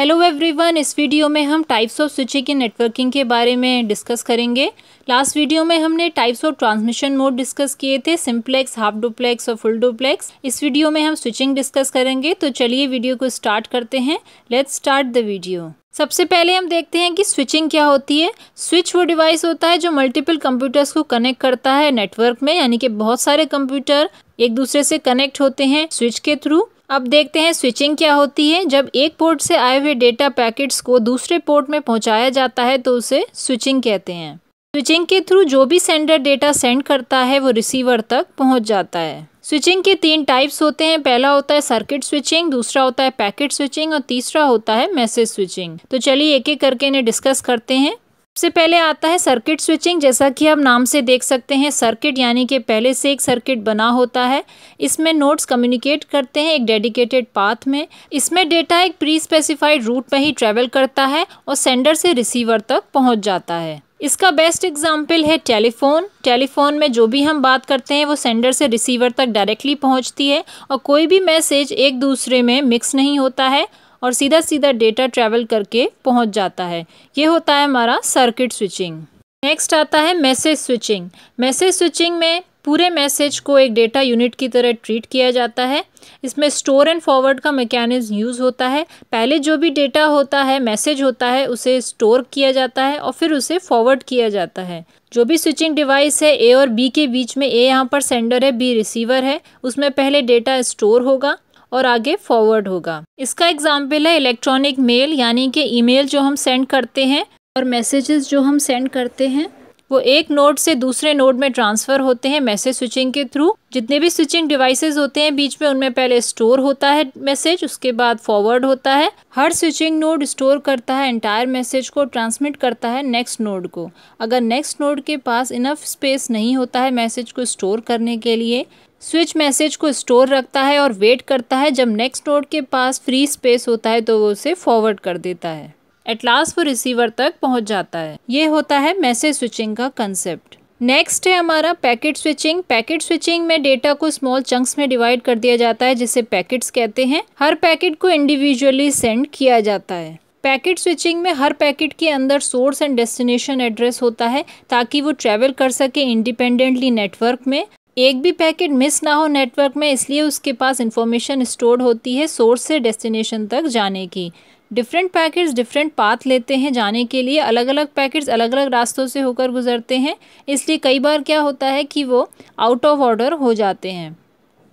hello everyone इस video में हम टाइप्स ऑफ स्विचिंग की नेटवर्किंग के बारे में डिस्कस करेंगे लास्ट वीडियो में हमने types of transmission mode discuss किए थे सिंप्लेक्स हाफ डुप्लेक्स और फुल डुप्लेक्स इस वीडियो में हम स्विचिंग डिस्कस करेंगे तो चलिए वीडियो को स्टार्ट करते हैं लेट्स स्टार्ट द वीडियो सबसे पहले हम देखते हैं कि स्विचिंग क्या होती है स्विच वो डिवाइस होता है जो मल्टीपल कंप्यूटर्स को कनेक्ट करता है नेटवर्क में यानी कि बहुत सारे कंप्यूटर एक दूसरे से कनेक्ट होते हैं स्विच के थ्रू अब देखते हैं स्विचिंग क्या होती है जब एक पोर्ट से आए हुए डेटा पैकेट्स को दूसरे पोर्ट में पहुंचाया जाता है तो उसे स्विचिंग कहते हैं स्विचिंग के थ्रू जो भी सेंडर डेटा सेंड करता है वो रिसीवर तक पहुंच जाता है स्विचिंग के तीन टाइप्स होते हैं पहला होता है सर्किट स्विचिंग दूसरा होता है पैकेट स्विचिंग और तीसरा होता है मैसेज स्विचिंग तो चलिए एक एक करके इन्हें डिस्कस करते हैं सबसे पहले आता है सर्किट स्विचिंग जैसा कि आप नाम से देख सकते हैं सर्किट यानी कि पहले से एक सर्किट बना होता है इसमें नोट्स कम्युनिकेट करते हैं एक डेडिकेटेड पाथ में इसमें डेटा एक प्री स्पेसिफाइड रूट में ही ट्रेवल करता है और सेंडर से रिसीवर तक पहुँच जाता है इसका बेस्ट एग्जाम्पल है टेलीफोन टेलीफोन में जो भी हम बात करते हैं वो सेंडर से रिसीवर तक डायरेक्टली पहुंचती है और कोई भी मैसेज एक दूसरे में मिक्स नहीं होता है और सीधा सीधा डेटा ट्रैवल करके पहुंच जाता है ये होता है हमारा सर्किट स्विचिंग नेक्स्ट आता है मैसेज स्विचिंग मैसेज स्विचिंग में पूरे मैसेज को एक डेटा यूनिट की तरह ट्रीट किया जाता है इसमें स्टोर एंड फॉरवर्ड का मैकेनिज्म यूज़ होता है पहले जो भी डेटा होता है मैसेज होता है उसे स्टोर किया जाता है और फिर उसे फॉरवर्ड किया जाता है जो भी स्विचिंग डिवाइस है ए और बी के बीच में ए यहाँ पर सेंडर है बी रिसीवर है उसमें पहले डेटा स्टोर होगा और आगे फॉरवर्ड होगा इसका एग्जाम्पल है इलेक्ट्रॉनिक मेल यानी कि ईमेल जो हम सेंड करते हैं और मैसेजेस जो हम सेंड करते हैं वो एक नोड से दूसरे नोड में ट्रांसफ़र होते हैं मैसेज स्विचिंग के थ्रू जितने भी स्विचिंग डिवाइसेज होते हैं बीच में उनमें पहले स्टोर होता है मैसेज उसके बाद फॉरवर्ड होता है हर स्विचिंग नोड स्टोर करता है एंटायर मैसेज को ट्रांसमिट करता है नेक्स्ट नोड को अगर नेक्स्ट नोड के पास इनफ स्पेस नहीं होता है मैसेज को स्टोर करने के लिए स्विच मैसेज को स्टोर रखता है और वेट करता है जब नेक्स्ट नोड के पास फ्री स्पेस होता है तो वो उसे फॉरवर्ड कर देता है एट लास्ट वो रिसीवर तक पहुंच जाता है ये होता है मैसेज स्विचिंग का कंसेप्ट नेक्स्ट है हमारा पैकेट स्विचिंग पैकेट स्विचिंग में डेटा को स्मॉल चंक्स में डिवाइड कर दिया जाता है जिसे पैकेट्स कहते हैं हर पैकेट को इंडिविजुअली सेंड किया जाता है पैकेट स्विचिंग में हर पैकेट के अंदर सोर्स एंड डेस्टिनेशन एड्रेस होता है ताकि वो ट्रैवल कर सके इंडिपेंडेंटली नेटवर्क में एक भी पैकेट मिस ना हो नेटवर्क में इसलिए उसके पास इंफॉर्मेशन स्टोर्ड होती है सोर्स से डेस्टिनेशन तक जाने की डिफरेंट पैकेट्स डिफरेंट पाथ लेते हैं जाने के लिए अलग अलग पैकेट्स अलग अलग रास्तों से होकर गुजरते हैं इसलिए कई बार क्या होता है कि वो आउट ऑफ ऑर्डर हो जाते हैं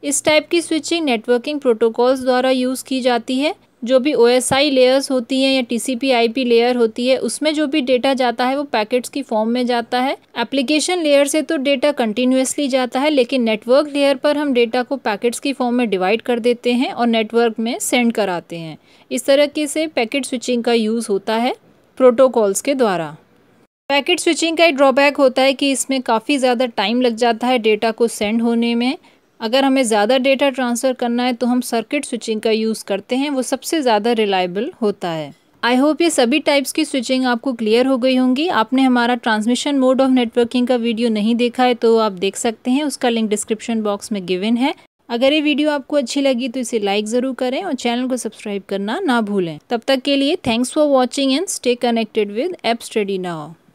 इस टाइप की स्विचिंग नेटवर्किंग प्रोटोकॉल्स द्वारा यूज़ की जाती है जो भी ओ एस आई लेयर्स होती हैं या T C P I P layer होती है उसमें जो भी डेटा जाता है वो पैकेट्स की फॉर्म में जाता है एप्लीकेशन लेयर से तो डेटा कंटिन्यूसली जाता है लेकिन नेटवर्क लेयर पर हम डेटा को पैकेट्स की फॉर्म में डिवाइड कर देते हैं और नेटवर्क में सेंड कराते हैं इस तरह से पैकेट स्विचिंग का यूज़ होता है प्रोटोकॉल्स के द्वारा पैकेट स्विचिंग का एक ड्रॉबैक होता है कि इसमें काफ़ी ज़्यादा टाइम लग जाता है डेटा को सेंड होने में अगर हमें ज़्यादा डेटा ट्रांसफ़र करना है तो हम सर्किट स्विचिंग का यूज़ करते हैं वो सबसे ज़्यादा रिलायबल होता है आई होप ये सभी टाइप्स की स्विचिंग आपको क्लियर हो गई होंगी आपने हमारा ट्रांसमिशन मोड ऑफ नेटवर्किंग का वीडियो नहीं देखा है तो आप देख सकते हैं उसका लिंक डिस्क्रिप्शन बॉक्स में गिवन है अगर ये वीडियो आपको अच्छी लगी तो इसे लाइक ज़रूर करें और चैनल को सब्सक्राइब करना ना भूलें तब तक के लिए thanks for watching and stay connected with एप स्टडी नाउ